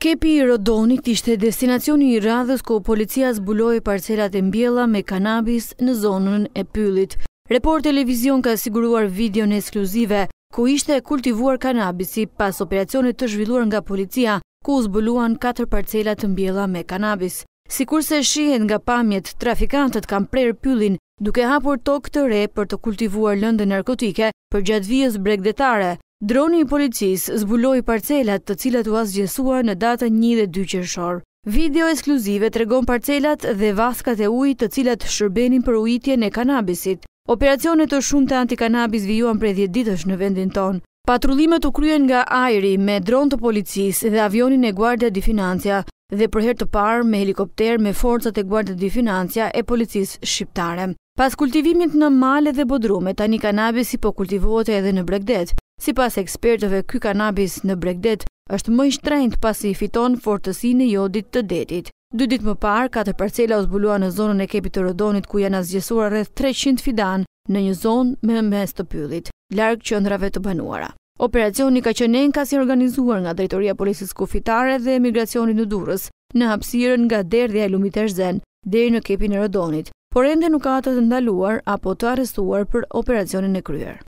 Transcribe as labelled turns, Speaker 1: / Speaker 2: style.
Speaker 1: Kepi i Rodonit ishte destinacioni i radhës ko policia zbulojë parcelat e mbjela me kanabis në zonën e pylit. Report Televizion ka siguruar video në ekskluzive, ku ishte kultivuar kanabisi pas operacionit të zhvilluar nga policia, ku zbuluan 4 parcelat të mbjela me kanabis. Si kurse shihet nga pamjet, trafikantët kam prerë pylin duke hapur tokë të re për të kultivuar lëndë narkotike për gjatë vijës bregdetare, Droni i policisë zbuloi parcelat të cilat u asgjësua në datën 1 dhe 2 qershor. Video ekskluzive tregon parcelat dhe vaskat e ujit të cilat shërbenin për ujitjen e kanabisit. Operacionet të shumë të antikanabis vijuan prej 10 ditësh në vendin tonë. Patrullimet u kryen nga ajri me dron të policisë dhe avionin e Guardia di Financia dhe për herë të parë me helikopter me forcat e Guardia di Financia e policisë shqiptare. Pas kultivimit në male dhe bodrume, tani kanabisi po kultivohet edhe në bregdet. Si pas ekspertëve, ky kanabis në bregdet është më i shtrejnët pasi fiton fortësi në jodit të detit. Dy dit më par, 4 parcela o zbulua në zonën e kepi të rëdonit ku janë azgjesura rreth 300 fidan në një zonë me mes të pyllit, larkë qëndrave të banuara. Operacioni ka qenë ka si organizuar nga Drejtoria Polisis Kufitare dhe Emigracioni në Durës, në hapsirën nga derdhja e lumit e shzen, deri në kepi në rëdonit, por ende nuk ka atë të ndaluar apo të arestuar për operacionin e kryer.